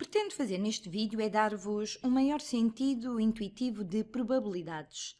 pretendo fazer neste vídeo é dar-vos um maior sentido intuitivo de probabilidades.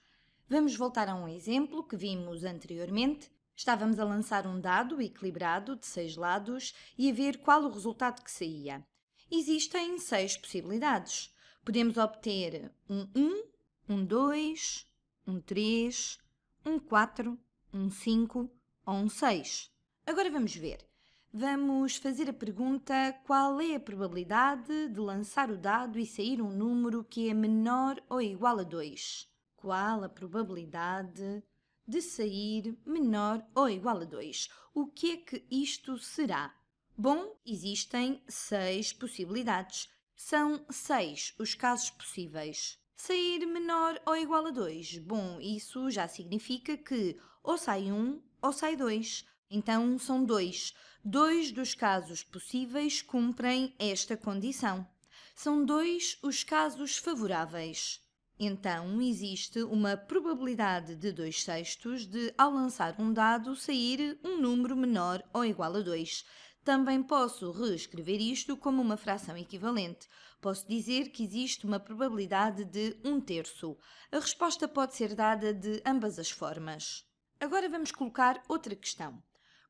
Vamos voltar a um exemplo que vimos anteriormente. Estávamos a lançar um dado equilibrado de seis lados e a ver qual o resultado que saía. Existem seis possibilidades. Podemos obter um 1, um 2, um 3, um 4, um 5 ou um 6. Agora vamos ver. Vamos fazer a pergunta: qual é a probabilidade de lançar o dado e sair um número que é menor ou igual a 2? Qual a probabilidade de sair menor ou igual a 2? O que é que isto será? Bom, existem seis possibilidades. São seis os casos possíveis. Sair menor ou igual a 2. Bom, isso já significa que ou sai 1 um, ou sai 2. Então são dois Dois dos casos possíveis cumprem esta condição. São dois os casos favoráveis. Então, existe uma probabilidade de 2 sextos de, ao lançar um dado, sair um número menor ou igual a 2. Também posso reescrever isto como uma fração equivalente. Posso dizer que existe uma probabilidade de 1 um terço. A resposta pode ser dada de ambas as formas. Agora vamos colocar outra questão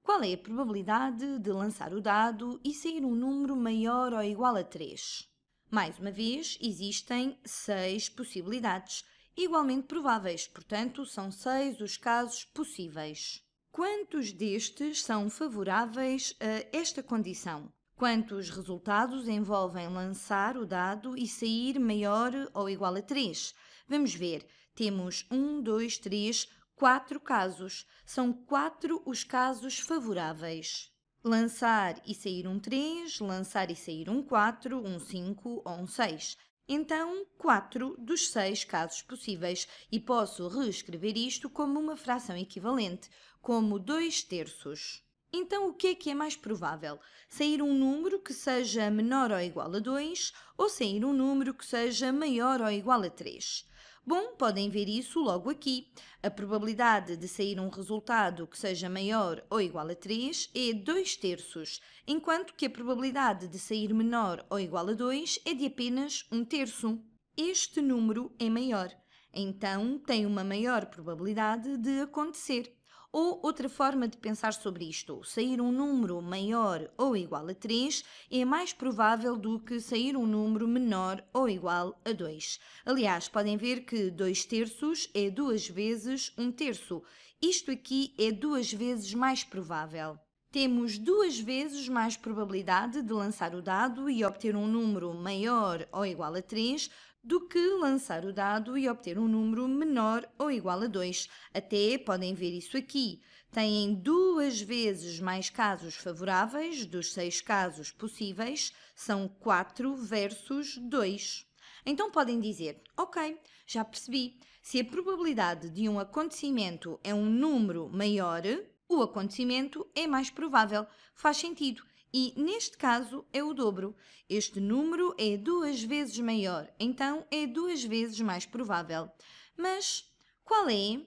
qual é a probabilidade de lançar o dado e sair um número maior ou igual a 3. Mais uma vez, existem 6 possibilidades, igualmente prováveis, portanto, são 6 os casos possíveis. Quantos destes são favoráveis a esta condição? Quantos resultados envolvem lançar o dado e sair maior ou igual a 3? Vamos ver. Temos 1, 2, 3, quatro casos. São quatro os casos favoráveis. Lançar e sair um 3, lançar e sair um 4, um 5 ou um 6. Então, 4 dos 6 casos possíveis, e posso reescrever isto como uma fração equivalente, como 2 terços. Então, o que é que é mais provável? Sair um número que seja menor ou igual a 2 ou sair um número que seja maior ou igual a 3? Bom, podem ver isso logo aqui. A probabilidade de sair um resultado que seja maior ou igual a 3 é 2 terços, enquanto que a probabilidade de sair menor ou igual a 2 é de apenas 1 terço. Este número é maior, então tem uma maior probabilidade de acontecer. Ou outra forma de pensar sobre isto, sair um número maior ou igual a 3 é mais provável do que sair um número menor ou igual a 2. Aliás, podem ver que 2 terços é 2 vezes 1 um terço. Isto aqui é 2 vezes mais provável temos duas vezes mais probabilidade de lançar o dado e obter um número maior ou igual a 3 do que lançar o dado e obter um número menor ou igual a 2. Até podem ver isso aqui. Têm duas vezes mais casos favoráveis dos seis casos possíveis, são 4 versus 2. Então podem dizer: Ok, já percebi. Se a probabilidade de um acontecimento é um número maior, o acontecimento é mais provável. Faz sentido. E neste caso é o dobro. Este número é duas vezes maior, então é duas vezes mais provável. Mas qual é?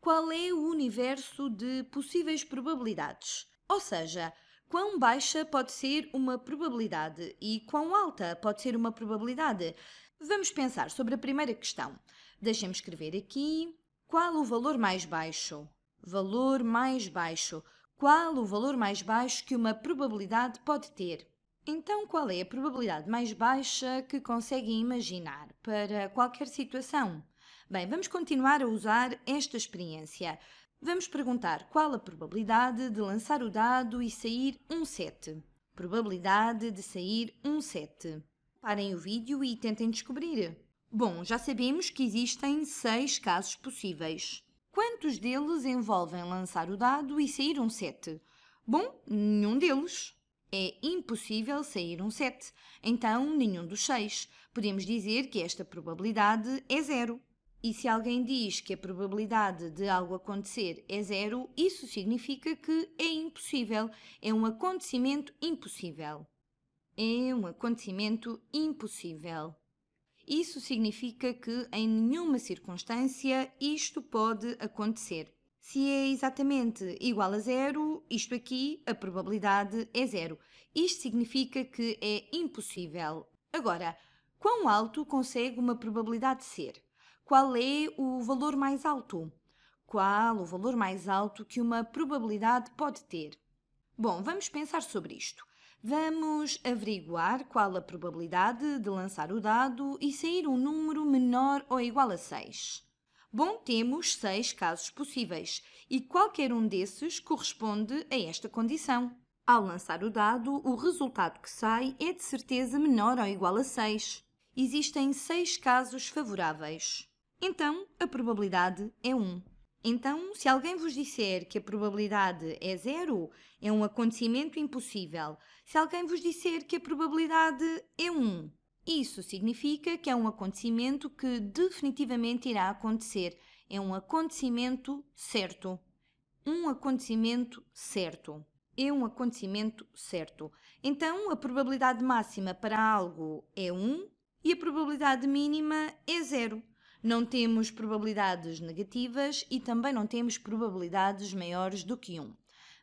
Qual é o universo de possíveis probabilidades? Ou seja, quão baixa pode ser uma probabilidade e quão alta pode ser uma probabilidade? Vamos pensar sobre a primeira questão. Deixem-me escrever aqui qual o valor mais baixo. Valor mais baixo. Qual o valor mais baixo que uma probabilidade pode ter? Então, qual é a probabilidade mais baixa que conseguem imaginar para qualquer situação? Bem, vamos continuar a usar esta experiência. Vamos perguntar qual a probabilidade de lançar o dado e sair um 7. Probabilidade de sair um 7. Parem o vídeo e tentem descobrir. Bom, já sabemos que existem seis casos possíveis. Quantos deles envolvem lançar o dado e sair um 7? Bom, nenhum deles. É impossível sair um 7, então nenhum dos 6. Podemos dizer que esta probabilidade é zero. E se alguém diz que a probabilidade de algo acontecer é zero, isso significa que é impossível, é um acontecimento impossível. É um acontecimento impossível. Isso significa que, em nenhuma circunstância, isto pode acontecer. Se é exatamente igual a zero, isto aqui, a probabilidade é zero. Isto significa que é impossível. Agora, quão alto consegue uma probabilidade ser? Qual é o valor mais alto? Qual o valor mais alto que uma probabilidade pode ter? Bom, vamos pensar sobre isto. Vamos averiguar qual a probabilidade de lançar o dado e sair um número menor ou igual a 6. Bom, temos seis casos possíveis e qualquer um desses corresponde a esta condição. Ao lançar o dado, o resultado que sai é de certeza menor ou igual a 6. Existem seis casos favoráveis. Então, a probabilidade é 1. Então, se alguém vos disser que a probabilidade é zero, é um acontecimento impossível. Se alguém vos disser que a probabilidade é um, isso significa que é um acontecimento que definitivamente irá acontecer. É um acontecimento certo. Um acontecimento certo. É um acontecimento certo. Então, a probabilidade máxima para algo é 1 um, e a probabilidade mínima é zero. Não temos probabilidades negativas e também não temos probabilidades maiores do que 1.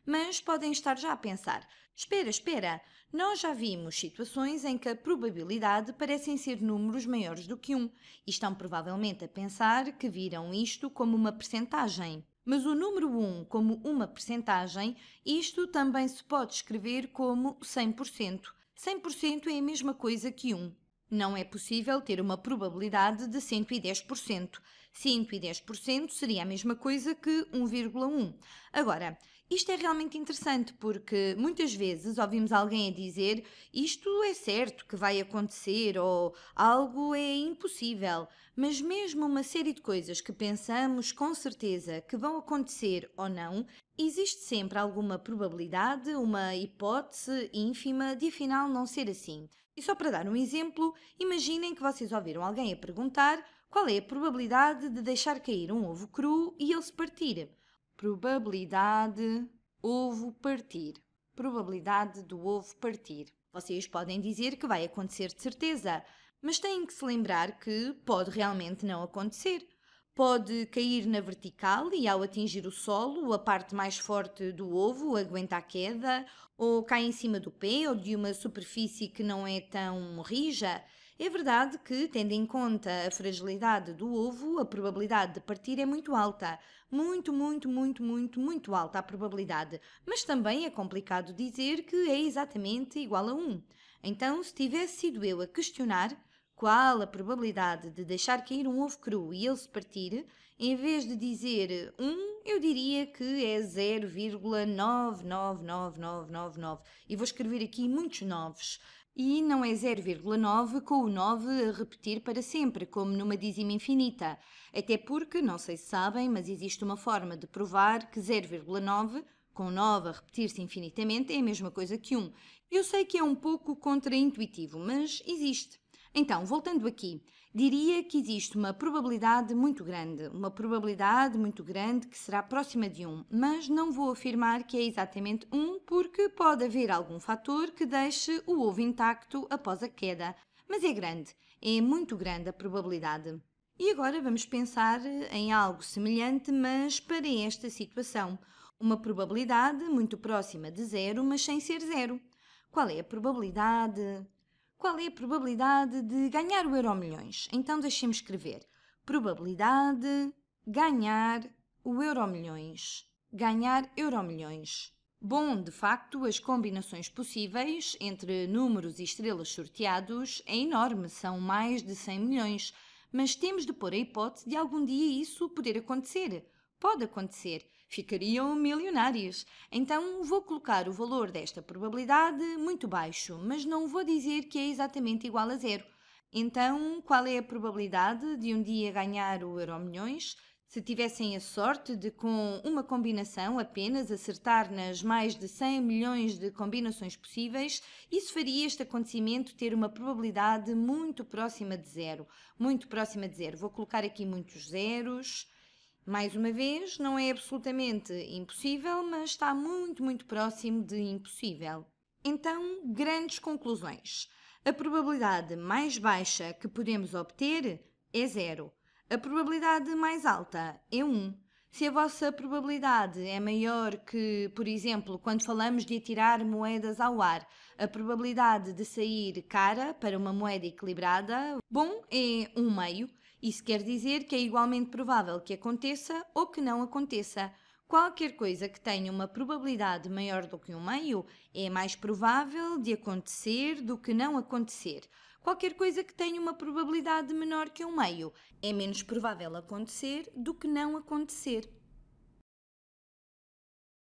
Mas podem estar já a pensar: espera, espera, nós já vimos situações em que a probabilidade parecem ser números maiores do que 1 e estão provavelmente a pensar que viram isto como uma percentagem. Mas o número 1 como uma percentagem, isto também se pode escrever como 100%. 100% é a mesma coisa que 1. Não é possível ter uma probabilidade de 110%. 110% seria a mesma coisa que 1,1. Agora, isto é realmente interessante porque muitas vezes ouvimos alguém a dizer isto é certo que vai acontecer ou algo é impossível, mas mesmo uma série de coisas que pensamos com certeza que vão acontecer ou não, existe sempre alguma probabilidade, uma hipótese ínfima de afinal não ser assim. E só para dar um exemplo, imaginem que vocês ouviram alguém a perguntar qual é a probabilidade de deixar cair um ovo cru e ele se partir. Probabilidade ovo partir. Probabilidade do ovo partir. Vocês podem dizer que vai acontecer de certeza, mas têm que se lembrar que pode realmente não acontecer. Pode cair na vertical e, ao atingir o solo, a parte mais forte do ovo aguenta a queda, ou cai em cima do pé ou de uma superfície que não é tão rija. É verdade que, tendo em conta a fragilidade do ovo, a probabilidade de partir é muito alta. Muito, muito, muito, muito, muito alta a probabilidade. Mas também é complicado dizer que é exatamente igual a 1. Então, se tivesse sido eu a questionar, qual a probabilidade de deixar cair um ovo cru e ele se partir, em vez de dizer 1, um, eu diria que é 0,999999. E vou escrever aqui muitos novos. E não é 0,9 com o 9 a repetir para sempre, como numa dízima infinita. Até porque, não sei se sabem, mas existe uma forma de provar que 0,9 com 9 a repetir-se infinitamente é a mesma coisa que 1. Eu sei que é um pouco contraintuitivo, mas existe. Então, voltando aqui, diria que existe uma probabilidade muito grande, uma probabilidade muito grande que será próxima de 1, mas não vou afirmar que é exatamente 1 porque pode haver algum fator que deixe o ovo intacto após a queda, mas é grande, é muito grande a probabilidade. E agora vamos pensar em algo semelhante, mas para esta situação. Uma probabilidade muito próxima de zero, mas sem ser zero. Qual é a probabilidade? qual é a probabilidade de ganhar o euro milhões? Então deixemos escrever. Probabilidade ganhar o euro milhões. Ganhar euro milhões. Bom, de facto, as combinações possíveis entre números e estrelas sorteados é enorme, são mais de 100 milhões, mas temos de pôr a hipótese de algum dia isso poder acontecer. Pode acontecer, ficariam milionários. Então vou colocar o valor desta probabilidade muito baixo, mas não vou dizer que é exatamente igual a zero. Então, qual é a probabilidade de um dia ganhar o euro milhões? Se tivessem a sorte de, com uma combinação apenas, acertar nas mais de 100 milhões de combinações possíveis, isso faria este acontecimento ter uma probabilidade muito próxima de zero. Muito próxima de zero. Vou colocar aqui muitos zeros. Mais uma vez, não é absolutamente impossível, mas está muito, muito próximo de impossível. Então, grandes conclusões. A probabilidade mais baixa que podemos obter é zero. A probabilidade mais alta é 1. Se a vossa probabilidade é maior que, por exemplo, quando falamos de atirar moedas ao ar, a probabilidade de sair cara para uma moeda equilibrada, bom, é um meio. Isso quer dizer que é igualmente provável que aconteça ou que não aconteça. Qualquer coisa que tenha uma probabilidade maior do que um meio é mais provável de acontecer do que não acontecer. Qualquer coisa que tenha uma probabilidade menor que um meio é menos provável acontecer do que não acontecer.